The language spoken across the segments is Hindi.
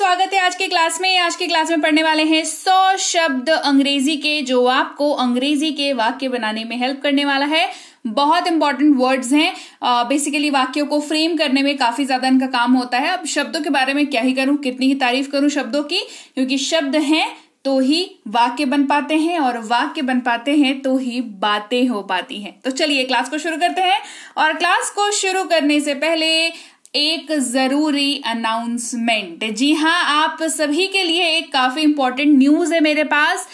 स्वागत है आज के क्लास में आज के क्लास में पढ़ने वाले हैं सौ शब्द अंग्रेजी के जो आपको अंग्रेजी के वाक्य बनाने में हेल्प करने वाला है बहुत इंपॉर्टेंट वर्ड्स हैं बेसिकली uh, वाक्यों को फ्रेम करने में काफी ज्यादा इनका काम होता है अब शब्दों के बारे में क्या ही करूं कितनी ही तारीफ करूं शब्दों की क्योंकि शब्द हैं तो ही वाक्य बन पाते हैं और वाक्य बन पाते हैं तो ही बातें हो पाती हैं तो चलिए क्लास को शुरू करते हैं और क्लास को शुरू करने से पहले एक जरूरी अनाउंसमेंट जी हाँ आप सभी के लिए एक काफी इंपॉर्टेंट न्यूज है मेरे पास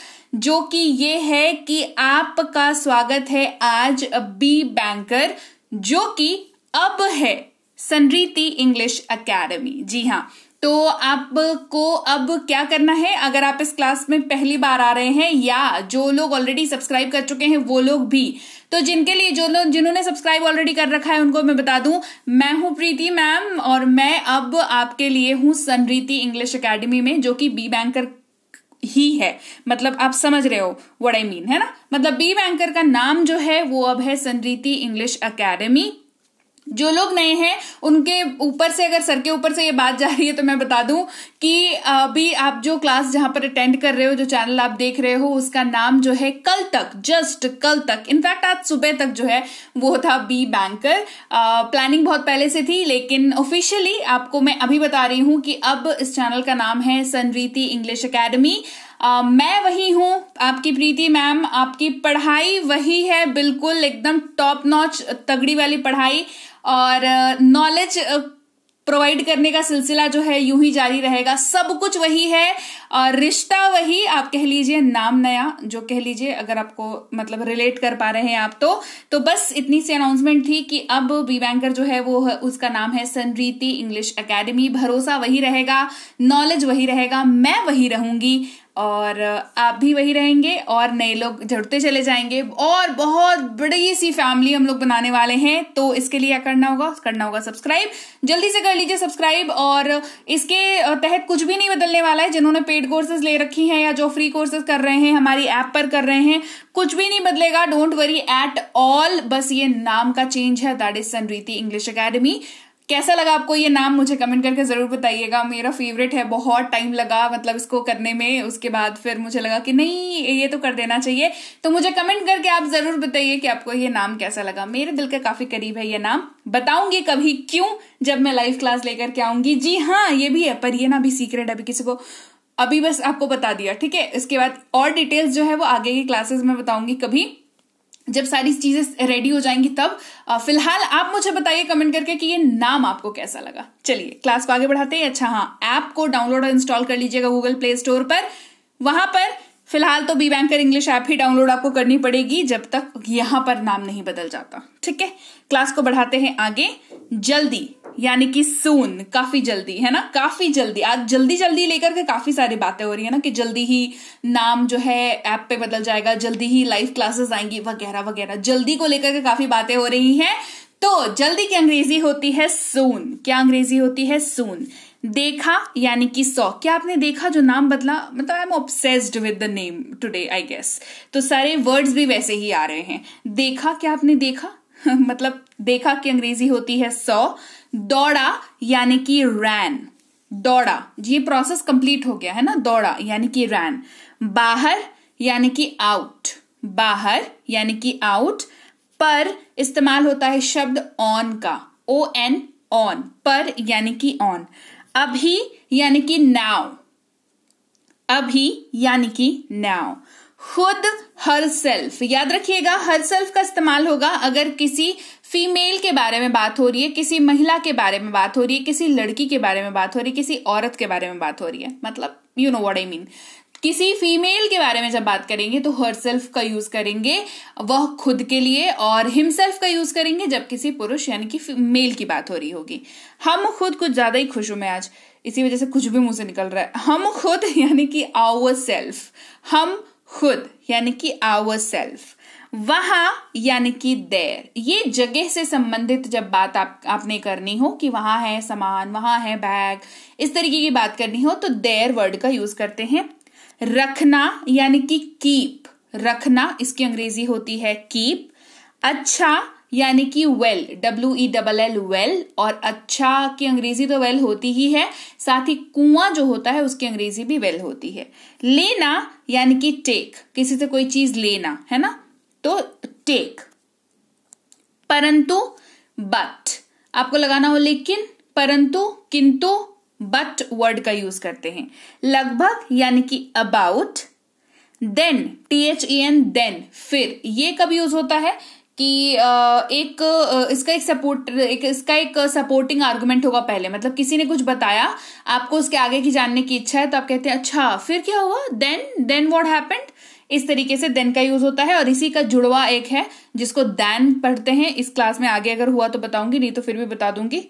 जो कि ये है कि आपका स्वागत है आज बी बैंकर जो कि अब है सनरीति इंग्लिश एकेडमी जी हाँ तो आपको अब क्या करना है अगर आप इस क्लास में पहली बार आ रहे हैं या जो लोग ऑलरेडी सब्सक्राइब कर चुके हैं वो लोग भी तो जिनके लिए जो लोग जिन्होंने सब्सक्राइब ऑलरेडी कर रखा है उनको मैं बता दूं मैं हूं प्रीति मैम और मैं अब आपके लिए हूं सनरीति इंग्लिश अकेडमी में जो कि बी बैंकर ही है मतलब आप समझ रहे हो व्हाट आई मीन है ना मतलब बी बैंकर का नाम जो है वो अब है सनरीति इंग्लिश अकेडमी जो लोग नए हैं उनके ऊपर से अगर सर के ऊपर से ये बात जा रही है तो मैं बता दूं कि अभी आप जो क्लास जहां पर अटेंड कर रहे हो जो चैनल आप देख रहे हो उसका नाम जो है कल तक जस्ट कल तक इनफैक्ट आज सुबह तक जो है वो था बी बैंकर प्लानिंग बहुत पहले से थी लेकिन ऑफिशियली आपको मैं अभी बता रही हूं कि अब इस चैनल का नाम है सनरीति इंग्लिश अकेडमी मैं वही हूँ आपकी प्रीति मैम आपकी पढ़ाई वही है बिल्कुल एकदम टॉप नॉच तगड़ी वाली पढ़ाई और नॉलेज प्रोवाइड करने का सिलसिला जो है यूं ही जारी रहेगा सब कुछ वही है और रिश्ता वही आप कह लीजिए नाम नया जो कह लीजिए अगर आपको मतलब रिलेट कर पा रहे हैं आप तो तो बस इतनी सी अनाउंसमेंट थी कि अब बी बैंकर जो है वो उसका नाम है सनरीति इंग्लिश एकेडमी भरोसा वही रहेगा नॉलेज वही रहेगा मैं वही रहूंगी और आप भी वही रहेंगे और नए लोग जुड़ते चले जाएंगे और बहुत बड़ी सी फैमिली हम लोग बनाने वाले हैं तो इसके लिए क्या करना होगा करना होगा सब्सक्राइब जल्दी से कर लीजिए सब्सक्राइब और इसके तहत कुछ भी नहीं बदलने वाला है जिन्होंने पेड कोर्सेज ले रखी हैं या जो फ्री कोर्सेज कर रहे हैं हमारी ऐप पर कर रहे हैं कुछ भी नहीं बदलेगा डोंट वरी एट ऑल बस ये नाम का चेंज है that is Riti English academy कैसा लगा आपको ये नाम मुझे कमेंट करके ज़रूर बताइएगा मेरा फेवरेट है बहुत टाइम लगा मतलब इसको करने में उसके बाद फिर मुझे लगा कि नहीं ये तो कर देना चाहिए तो मुझे कमेंट करके आप ज़रूर बताइए कि आपको ये नाम कैसा लगा मेरे दिल के काफ़ी करीब है ये नाम बताऊंगी कभी क्यों जब मैं लाइव क्लास लेकर के आऊंगी जी हाँ ये भी है पर ये ना अभी सीक्रेट अभी किसी को अभी बस आपको बता दिया ठीक है इसके बाद और डिटेल्स जो है वो आगे की क्लासेस में बताऊंगी कभी जब सारी चीजें रेडी हो जाएंगी तब फिलहाल आप मुझे बताइए कमेंट करके कि ये नाम आपको कैसा लगा चलिए क्लास को आगे बढ़ाते हैं अच्छा हाँ ऐप को डाउनलोड और इंस्टॉल कर लीजिएगा गूगल प्ले स्टोर पर वहां पर फिलहाल तो बी बैंकर इंग्लिश ऐप ही डाउनलोड आपको करनी पड़ेगी जब तक यहां पर नाम नहीं बदल जाता ठीक है क्लास को बढ़ाते हैं आगे जल्दी यानी कि सून काफी जल्दी है ना काफी जल्दी आज जल्दी जल्दी लेकर के काफी सारी बातें हो रही है ना कि जल्दी ही नाम जो है ऐप पे बदल जाएगा जल्दी ही लाइव क्लासेस आएंगी वगैरह वगैरह जल्दी को लेकर के काफी बातें हो रही हैं तो जल्दी की अंग्रेजी होती है सून क्या अंग्रेजी होती है सून देखा यानी कि सौ क्या आपने देखा जो नाम बदला मतलब I am obsessed with the name today I guess तो सारे वर्ड्स भी वैसे ही आ रहे हैं देखा क्या आपने देखा मतलब देखा कि अंग्रेजी होती है सौ दौड़ा यानी कि रैन दौड़ा ये प्रोसेस कंप्लीट हो गया है ना दौड़ा यानी कि रैन बाहर यानी कि आउट बाहर यानी कि आउट पर इस्तेमाल होता है शब्द ऑन का ओ एन ऑन पर यानी कि ऑन अभी यानी कि नाव अभी यानी कि नाव खुद हर सेल्फ याद रखिएगा हर सेल्फ का इस्तेमाल होगा अगर किसी फीमेल के बारे में बात हो रही है किसी महिला के बारे में बात हो रही है किसी लड़की के बारे में बात हो रही है किसी औरत के बारे में बात हो रही है मतलब you know what I mean किसी फीमेल के बारे में जब बात करेंगे तो हर सेल्फ का यूज करेंगे वह खुद के लिए और हिमसेल्फ का यूज करेंगे जब किसी पुरुष यानी कि मेल की बात हो रही होगी हम खुद कुछ ज्यादा ही खुश हूं मैं आज इसी वजह से कुछ भी मुंह से निकल रहा है हम खुद यानी कि आवर सेल्फ हम खुद यानी कि आवर सेल्फ वहां यानी कि देर ये जगह से संबंधित जब बात आप आपने करनी हो कि वहां है सामान वहां है बैग इस तरीके की बात करनी हो तो देर वर्ड का यूज करते हैं रखना यानी कि कीप रखना इसकी अंग्रेजी होती है कीप अच्छा यानी कि well W E double L well और अच्छा की अंग्रेजी तो वेल होती ही है साथ ही कुआं जो होता है उसकी अंग्रेजी भी वेल होती है लेना यानी कि टेक किसी से कोई चीज लेना है ना तो टेक परंतु बट आपको लगाना हो लेकिन परंतु किंतु बट वर्ड का यूज करते हैं लगभग यानी कि about then T H E N then फिर ये कब यूज होता है कि एक इसका एक सपोर्ट एक इसका एक सपोर्टिंग आर्गुमेंट होगा पहले मतलब किसी ने कुछ बताया आपको उसके आगे की जानने की इच्छा है तो आप कहते हैं अच्छा फिर क्या हुआ देन देन व्हाट हैपेंड इस तरीके से देन का यूज होता है और इसी का जुड़वा एक है जिसको देन पढ़ते हैं इस क्लास में आगे अगर हुआ तो बताऊंगी नहीं तो फिर भी बता दूंगी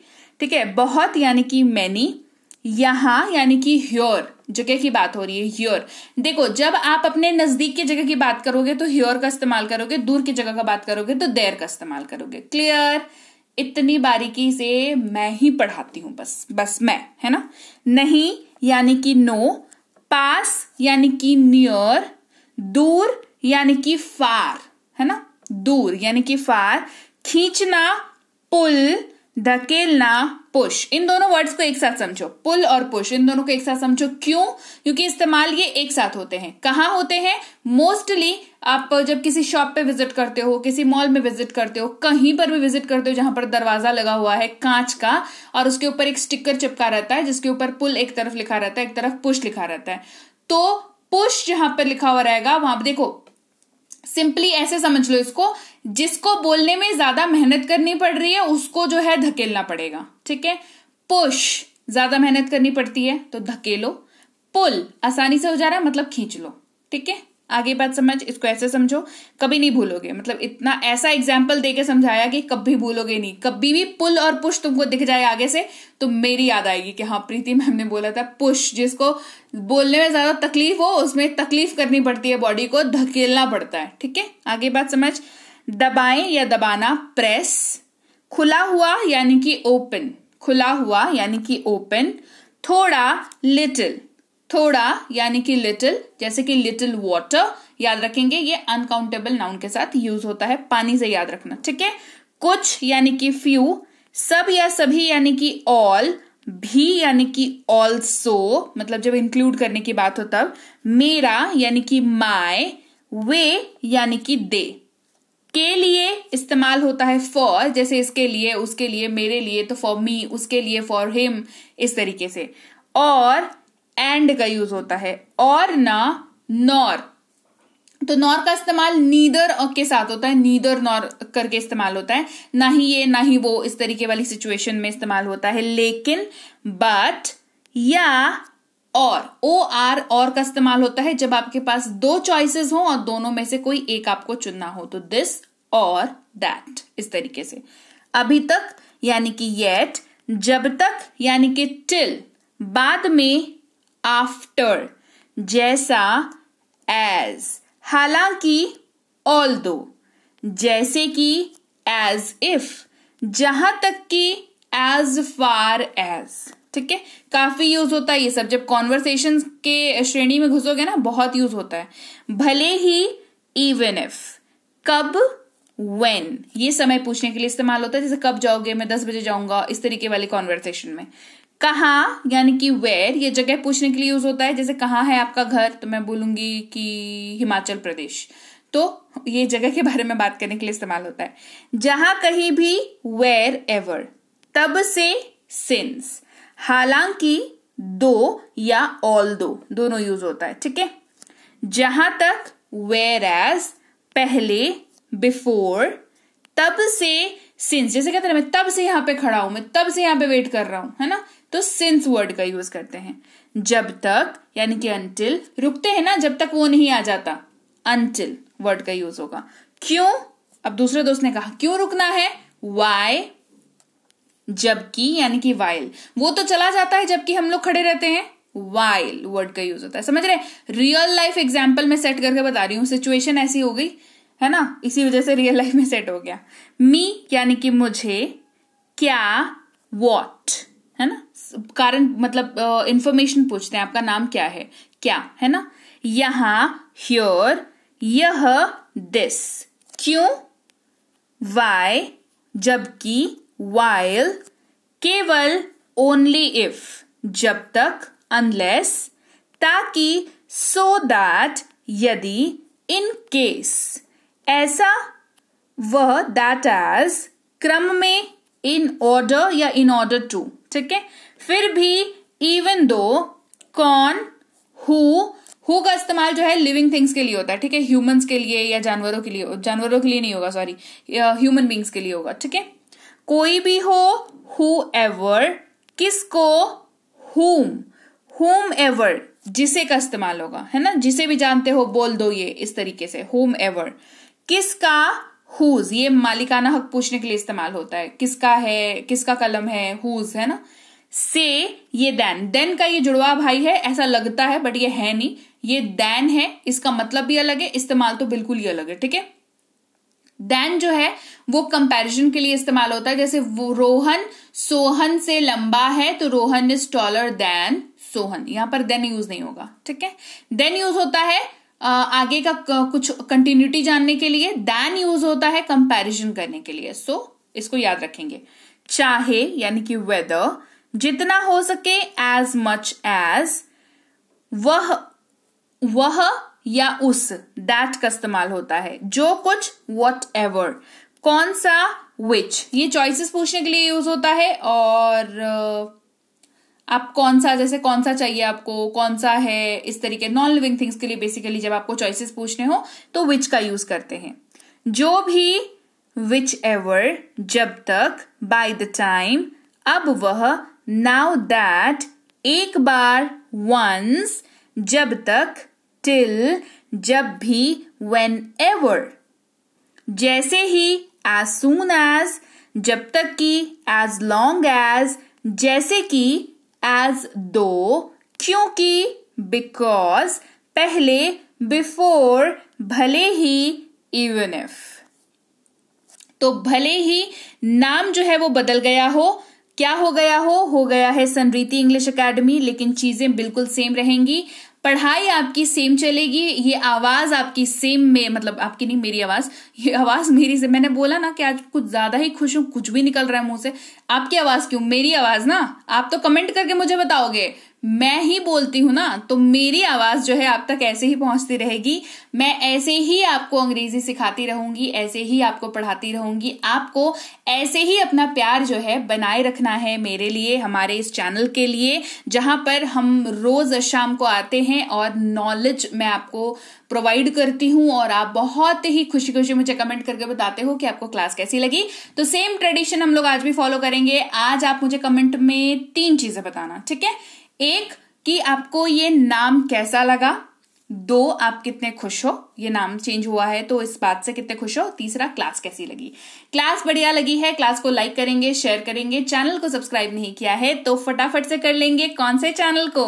ठीक है बहुत यानी कि मैनी यहां यानी कि ह्योर जगह की बात हो रही है ह्योर देखो जब आप अपने नजदीक की जगह की बात करोगे तो ह्योर का इस्तेमाल करोगे दूर की जगह का बात करोगे तो देर का इस्तेमाल करोगे क्लियर इतनी बारीकी से मैं ही पढ़ाती हूं बस बस मैं है ना नहीं यानी कि नो पास यानी कि नियर दूर यानी कि फार है ना दूर यानी कि फार खींचना पुल धकेलना पुश इन दोनों वर्ड्स को एक साथ समझो पुल और पुश इन दोनों को एक साथ समझो क्यों क्योंकि इस्तेमाल ये एक साथ होते हैं कहाँ होते हैं मोस्टली आप जब किसी शॉप पे विजिट करते हो किसी मॉल में विजिट करते हो कहीं पर भी विजिट करते हो जहां पर दरवाजा लगा हुआ है कांच का और उसके ऊपर एक स्टिकर चिपका रहता है जिसके ऊपर पुल एक तरफ लिखा रहता है एक तरफ पुश लिखा रहता है तो पुश जहां पर लिखा हुआ रहेगा वहां पर देखो सिंपली ऐसे समझ लो इसको जिसको बोलने में ज्यादा मेहनत करनी पड़ रही है उसको जो है धकेलना पड़ेगा ठीक है पुश ज्यादा मेहनत करनी पड़ती है तो धकेलो पुल आसानी से हो जा रहा है मतलब खींच लो ठीक है आगे बात समझ इसको ऐसे समझो कभी नहीं भूलोगे मतलब इतना ऐसा एग्जाम्पल देके समझाया कि कभी भूलोगे नहीं कभी भी पुल और पुश तुमको दिख जाए आगे से तो मेरी याद आएगी कि हाँ प्रीति मैम ने बोला था पुश जिसको बोलने में ज्यादा तकलीफ हो उसमें तकलीफ करनी पड़ती है बॉडी को धकेलना पड़ता है ठीक है आगे बात समझ दबाएं या दबाना प्रेस खुला हुआ यानी कि ओपन खुला हुआ यानी कि ओपन थोड़ा लिटिल थोड़ा यानी कि लिटिल जैसे कि लिटिल वॉटर याद रखेंगे ये अनकाउंटेबल नाउन के साथ यूज होता है पानी से याद रखना ठीक है कुछ यानी कि फ्यू सब या सभी यानी कि ऑल भी यानी कि ऑल्सो मतलब जब इंक्लूड करने की बात हो तब मेरा यानी कि माय वे यानी कि दे के लिए इस्तेमाल होता है फॉर जैसे इसके लिए उसके लिए मेरे लिए तो फॉर मी उसके लिए फॉर हिम इस तरीके से और एंड का यूज होता है और ना नॉर तो नॉर का इस्तेमाल नीदर के साथ होता है नीदर नॉर करके इस्तेमाल होता है ना ही ये ना ही वो इस तरीके वाली सिचुएशन में इस्तेमाल होता है लेकिन बट या और ओ आर और का इस्तेमाल होता है जब आपके पास दो चॉइसेस हो और दोनों में से कोई एक आपको चुनना हो तो दिस और दैट इस तरीके से अभी तक यानी कि येट जब तक यानी कि टिल बाद में आफ्टर जैसा एज हालांकि ऑल दो जैसे कि एज इफ जहां तक कि एज फार एज ठीक है काफी यूज होता है ये सब जब कॉन्वर्सेशन के श्रेणी में घुसोगे ना बहुत यूज होता है भले ही इवन इफ कब वेन ये समय पूछने के लिए इस्तेमाल होता है जैसे कब जाओगे मैं दस बजे जाऊंगा इस तरीके वाले कॉन्वर्सेशन में कहा यानी कि वेर ये जगह पूछने के लिए यूज होता है जैसे कहाँ है आपका घर तो मैं बोलूंगी कि हिमाचल प्रदेश तो ये जगह के बारे में बात करने के लिए इस्तेमाल होता है जहां कहीं भी वेर एवर तब से सिंस हालांकि दो या ऑल दो दोनों यूज होता है ठीक है जहां तक वेर एज पहले बिफोर तब से सिंस जैसे कहते हैं मैं तब से यहां पे खड़ा हूं मैं तब से यहां पे वेट कर रहा हूं है ना तो सिंस वर्ड का यूज करते हैं जब तक यानी कि अंटिल रुकते हैं ना जब तक वो नहीं आ जाता अंटिल वर्ड का यूज होगा क्यों अब दूसरे दोस्त ने कहा क्यों रुकना है वाई जबकि यानी कि वाइल वो तो चला जाता है जबकि हम लोग खड़े रहते हैं वाइल वर्ड का यूज होता है समझ रहे रियल लाइफ एग्जाम्पल में सेट करके बता रही हूं सिचुएशन ऐसी हो गई है ना इसी वजह से रियल लाइफ में सेट हो गया मी यानी कि मुझे क्या वॉट है ना कारण मतलब इंफॉर्मेशन uh, पूछते हैं आपका नाम क्या है क्या है ना यहां ह्योर यह दिस क्यों वाई जबकि वाइल केवल ओनली इफ जब तक अनलेस ताकि सो दैट यदि इन केस ऐसा वह दैट एज क्रम में इन ऑर्डर या इन ऑर्डर टू ठीक है फिर भी इवन दो कौन हु हु का इस्तेमाल जो है लिविंग थिंग्स के लिए होता है ठीक है ह्यूमंस के लिए या जानवरों के लिए जानवरों के लिए नहीं होगा सॉरी ह्यूमन बींग्स के लिए होगा ठीक है कोई भी हो हु एवर किसको हुम हुम एवर जिसे का इस्तेमाल होगा है ना जिसे भी जानते हो बोल दो ये इस तरीके से होम एवर किसका हुज ये मालिकाना हक पूछने के लिए इस्तेमाल होता है किसका है किसका कलम है हुज है ना से ये देन देन का ये जुड़वा भाई है ऐसा लगता है बट ये है नहीं ये दैन है इसका मतलब भी अलग है इस्तेमाल तो बिल्कुल ही अलग है ठीक है दैन जो है वो कंपैरिजन के लिए इस्तेमाल होता है जैसे वो रोहन सोहन से लंबा है तो Rohan is taller than Sohan यहां पर देन यूज नहीं होगा ठीक है देन यूज होता है आगे का कुछ कंटिन्यूटी जानने के लिए दैन यूज होता है कंपैरिजन करने के लिए सो so, इसको याद रखेंगे चाहे यानी कि वेदर जितना हो सके एज मच एज वह वह या उस दैट का इस्तेमाल होता है जो कुछ वट एवर कौन सा विच ये चॉइसेस पूछने के लिए यूज होता है और आप कौन सा जैसे कौन सा चाहिए आपको कौन सा है इस तरीके नॉन लिविंग थिंग्स के लिए बेसिकली जब आपको चॉइसेस पूछने हो तो विच का यूज करते हैं जो भी विच एवर जब तक बाय द टाइम अब वह नाउ दैट एक बार वंस जब तक टिल जब भी वेन एवर जैसे ही एज सुन एज जब तक कि एज लॉन्ग एज जैसे कि एज दो क्योंकि बिकॉज पहले बिफोर भले ही इवन इफ तो भले ही नाम जो है वो बदल गया हो क्या हो गया हो हो गया है सनरीति इंग्लिश एकेडमी लेकिन चीजें बिल्कुल सेम रहेंगी पढ़ाई आपकी सेम चलेगी ये आवाज़ आपकी सेम में मतलब आपकी नहीं मेरी आवाज़ ये आवाज़ मेरी से मैंने बोला ना कि आज कुछ ज़्यादा ही खुश हूं कुछ भी निकल रहा है मुंह से आपकी आवाज़ क्यों मेरी आवाज़ ना आप तो कमेंट करके मुझे बताओगे मैं ही बोलती हूं ना तो मेरी आवाज जो है आप तक ऐसे ही पहुंचती रहेगी मैं ऐसे ही आपको अंग्रेजी सिखाती रहूंगी ऐसे ही आपको पढ़ाती रहूंगी आपको ऐसे ही अपना प्यार जो है बनाए रखना है मेरे लिए हमारे इस चैनल के लिए जहां पर हम रोज शाम को आते हैं और नॉलेज मैं आपको प्रोवाइड करती हूं और आप बहुत ही खुशी खुशी मुझे कमेंट करके बताते हो कि आपको क्लास कैसी लगी तो सेम ट्रेडिशन हम लोग आज भी फॉलो करेंगे आज आप मुझे कमेंट में तीन चीजें बताना ठीक है एक कि आपको ये नाम कैसा लगा दो आप कितने खुश हो ये नाम चेंज हुआ है तो इस बात से कितने खुश हो तीसरा क्लास कैसी लगी क्लास बढ़िया लगी है क्लास को लाइक करेंगे शेयर करेंगे चैनल को सब्सक्राइब नहीं किया है तो फटाफट से कर लेंगे कौन से चैनल को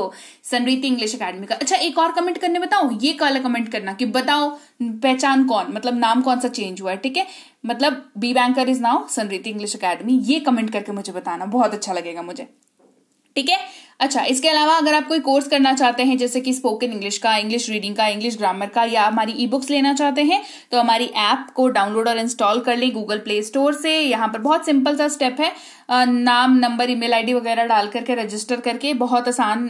सनरीति इंग्लिश अकेडमी का अच्छा एक और कमेंट करने बताओ ये वाला कमेंट करना कि बताओ पहचान कौन मतलब नाम कौन सा चेंज हुआ है ठीक है मतलब B banker is now Sunriti English academy ये कमेंट करके मुझे बताना बहुत अच्छा लगेगा मुझे ठीक है अच्छा इसके अलावा अगर आप कोई कोर्स करना चाहते हैं जैसे कि स्पोकन इंग्लिश का इंग्लिश रीडिंग का इंग्लिश ग्रामर का या हमारी ई बुक्स लेना चाहते हैं तो हमारी ऐप को डाउनलोड और इंस्टॉल कर लें गूगल प्ले स्टोर से यहाँ पर बहुत सिंपल सा स्टेप है नाम नंबर ईमेल आईडी वगैरह डाल करके रजिस्टर करके बहुत आसान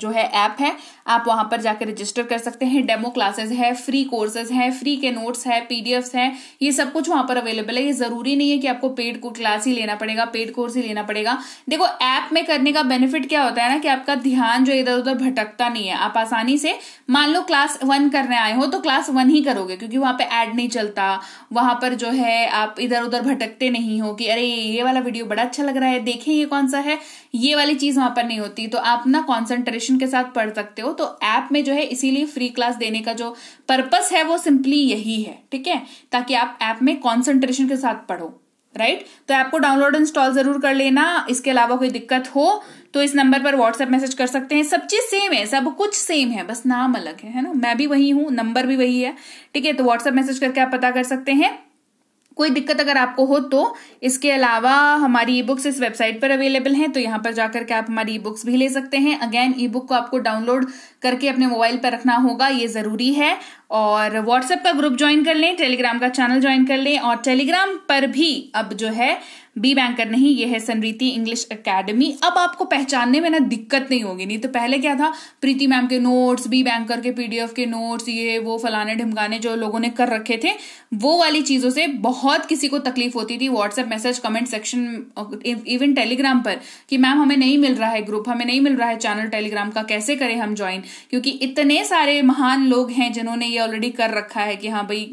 जो है ऐप है आप वहां पर जाकर रजिस्टर कर सकते हैं डेमो क्लासेस है फ्री कोर्सेज हैं फ्री के नोट्स है पीडीएफ है ये सब कुछ वहां पर अवेलेबल है ये जरूरी नहीं है कि आपको पेड क्लास ही लेना पड़ेगा पेड कोर्स ही लेना पड़ेगा देखो ऐप में करने का बेनिफिट क्या होता है होता है ना कि आपका ध्यान जो इधर उधर भटकता नहीं है आप आसानी से मान लो क्लास वन करने आए हो तो क्लास वन ही करोगे क्योंकि वहां पे ऐड नहीं चलता वहां पर जो है आप इधर उधर भटकते नहीं हो कि अरे ये वाला वीडियो बड़ा अच्छा लग रहा है देखें ये कौन सा है ये वाली चीज वहां पर नहीं होती तो आप ना कॉन्सेंट्रेशन के साथ पढ़ सकते हो तो ऐप में जो है इसीलिए फ्री क्लास देने का जो पर्पस है वो सिंपली यही है ठीक है ताकि आप ऐप में कॉन्सेंट्रेशन के साथ पढ़ो राइट right? तो आपको डाउनलोड इंस्टॉल जरूर कर लेना इसके अलावा कोई दिक्कत हो तो इस नंबर पर व्हाट्सएप मैसेज कर सकते हैं सब चीज सेम है सब कुछ सेम है बस नाम अलग है है ना मैं भी वही हूँ नंबर भी वही है ठीक है तो व्हाट्सएप मैसेज करके आप पता कर सकते हैं कोई दिक्कत अगर आपको हो तो इसके अलावा हमारी ई बुक्स इस वेबसाइट पर अवेलेबल हैं तो यहाँ पर जाकर के आप हमारी ई बुक्स भी ले सकते हैं अगेन ई बुक को आपको डाउनलोड करके अपने मोबाइल पर रखना होगा ये ज़रूरी है और व्हाट्सएप का ग्रुप ज्वाइन कर लें टेलीग्राम का चैनल ज्वाइन कर लें और टेलीग्राम पर भी अब जो है बी बैंकर नहीं ये है सनरीति इंग्लिश अकेडमी अब आपको पहचानने में ना दिक्कत नहीं होगी नहीं तो पहले क्या था प्रीति मैम के नोट्स बी बैंकर के पीडीएफ के नोट्स ये वो फलाने ढिमकाने जो लोगों ने कर रखे थे वो वाली चीज़ों से बहुत किसी को तकलीफ होती थी WhatsApp message comment section even Telegram पर कि मैम हमें नहीं मिल रहा है ग्रुप हमें नहीं मिल रहा है चैनल टेलीग्राम का कैसे करें हम ज्वाइन क्योंकि इतने सारे महान लोग हैं जिन्होंने ये ऑलरेडी कर रखा है कि हाँ भाई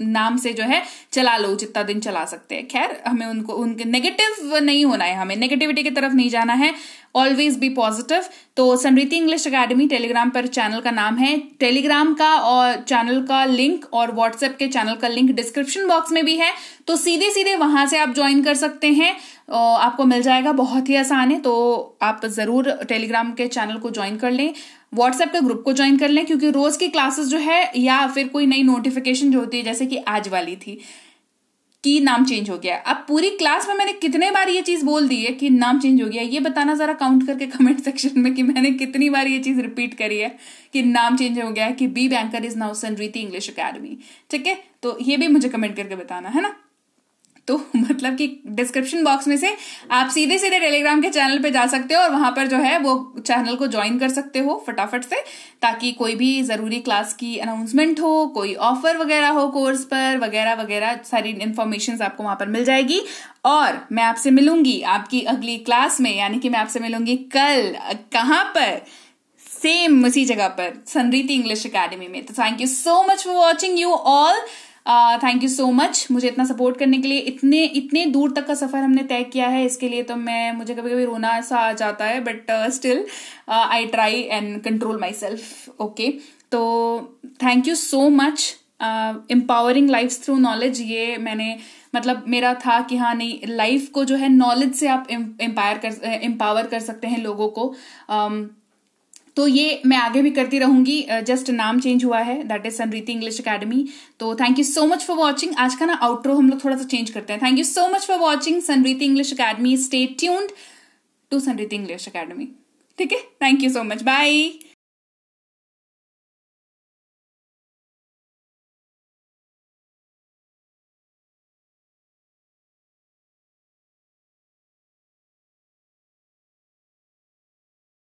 नाम से जो है चला लो जितना दिन चला सकते हैं खैर हमें उनको उनके नेगेटिव नहीं होना है हमें नेगेटिविटी की तरफ नहीं जाना है ऑलवेज बी पॉजिटिव तो समृति इंग्लिश अकेडमी टेलीग्राम पर चैनल का नाम है टेलीग्राम का और चैनल का लिंक और व्हाट्सएप के चैनल का लिंक डिस्क्रिप्शन बॉक्स में भी है तो सीधे सीधे वहां से आप ज्वाइन कर सकते हैं आपको मिल जाएगा बहुत ही आसान है तो आप जरूर टेलीग्राम के चैनल को ज्वाइन कर लें व्हाट्सएप का ग्रुप को ज्वाइन कर लें क्योंकि रोज की क्लासेस जो है या फिर कोई नई नोटिफिकेशन जो होती है जैसे कि आज वाली थी कि नाम चेंज हो गया अब पूरी क्लास में मैंने कितने बार ये चीज बोल दी है कि नाम चेंज हो गया ये बताना जरा काउंट करके कमेंट सेक्शन में कि मैंने कितनी बार ये चीज रिपीट करी है कि नाम चेंज हो गया है कि B banker is now Riti English academy ठीक है तो ये भी मुझे कमेंट करके बताना है ना तो मतलब कि डिस्क्रिप्शन बॉक्स में से आप सीधे सीधे टेलीग्राम के चैनल पे जा सकते हो और वहां पर जो है वो चैनल को ज्वाइन कर सकते हो फटाफट से ताकि कोई भी जरूरी क्लास की अनाउंसमेंट हो कोई ऑफर वगैरह हो कोर्स पर वगैरह वगैरह सारी इन्फॉर्मेशन आपको वहां पर मिल जाएगी और मैं आपसे मिलूंगी आपकी अगली क्लास में यानी कि मैं आपसे मिलूंगी कल कहाँ पर सेम उसी जगह पर सनरीति इंग्लिश अकेडमी में तो thank you so much for watching you all thank you so much मुझे इतना सपोर्ट करने के लिए इतने इतने दूर तक का सफ़र हमने तय किया है इसके लिए तो मैं मुझे कभी कभी रोना सा आ जाता है but still I try and control myself okay तो thank you so much empowering life through knowledge ये मैंने मतलब मेरा था कि हाँ नहीं लाइफ को जो है नॉलेज से आप एम्पायर कर एम्पावर uh, कर सकते हैं लोगों को um, तो ये मैं आगे भी करती रहूंगी जस्ट नाम चेंज हुआ है that is Sunriti English academy तो thank you so much for watching आज का ना आउटरो हम लोग थोड़ा सा चेंज करते हैं thank you so much for watching Sunriti English academy stay tuned to Sunriti English academy ठीक है thank you so much bye